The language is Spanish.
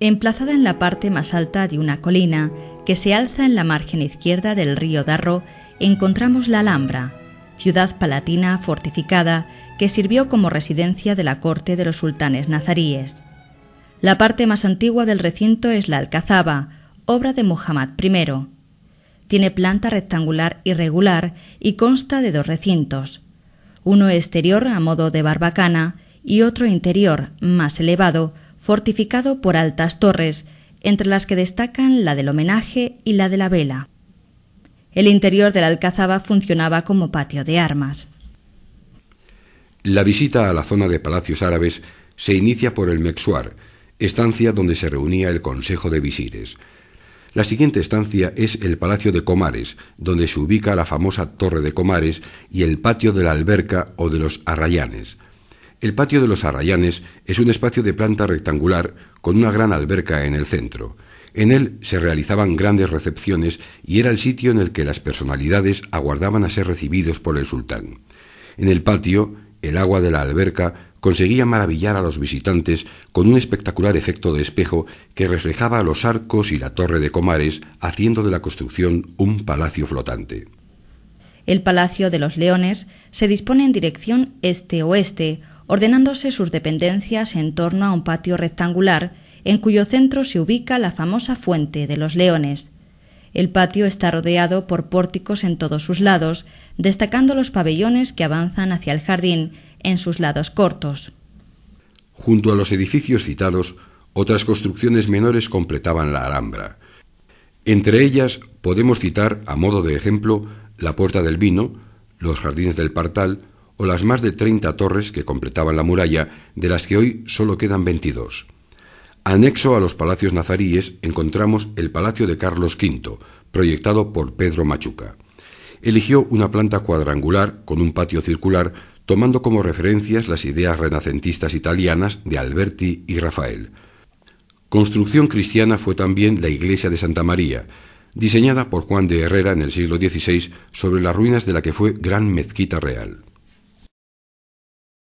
Emplazada en la parte más alta de una colina que se alza en la margen izquierda del río Darro, encontramos la Alhambra, ciudad palatina fortificada que sirvió como residencia de la corte de los sultanes nazaríes. La parte más antigua del recinto es la Alcazaba, obra de Muhammad I. Tiene planta rectangular irregular y consta de dos recintos, uno exterior a modo de barbacana y otro interior, más elevado, fortificado por altas torres, entre las que destacan la del homenaje y la de la vela. El interior de la alcazaba funcionaba como patio de armas. La visita a la zona de palacios árabes se inicia por el Mexuar, estancia donde se reunía el Consejo de Visires. La siguiente estancia es el Palacio de Comares, donde se ubica la famosa Torre de Comares y el patio de la Alberca o de los Arrayanes. El patio de los Arrayanes es un espacio de planta rectangular con una gran alberca en el centro. En él se realizaban grandes recepciones y era el sitio en el que las personalidades aguardaban a ser recibidos por el sultán. En el patio, el agua de la alberca conseguía maravillar a los visitantes con un espectacular efecto de espejo que reflejaba los arcos y la torre de Comares, haciendo de la construcción un palacio flotante. El Palacio de los Leones se dispone en dirección este-oeste, ordenándose sus dependencias en torno a un patio rectangular en cuyo centro se ubica la famosa Fuente de los Leones. El patio está rodeado por pórticos en todos sus lados, destacando los pabellones que avanzan hacia el jardín en sus lados cortos. Junto a los edificios citados, otras construcciones menores completaban la Alhambra. Entre ellas podemos citar, a modo de ejemplo, la Puerta del Vino, los Jardines del Partal, o las más de 30 torres que completaban la muralla, de las que hoy solo quedan 22. Anexo a los palacios nazaríes encontramos el Palacio de Carlos V, proyectado por Pedro Machuca. Eligió una planta cuadrangular con un patio circular, tomando como referencias las ideas renacentistas italianas de Alberti y Rafael. Construcción cristiana fue también la iglesia de Santa María, diseñada por Juan de Herrera en el siglo XVI sobre las ruinas de la que fue gran mezquita real.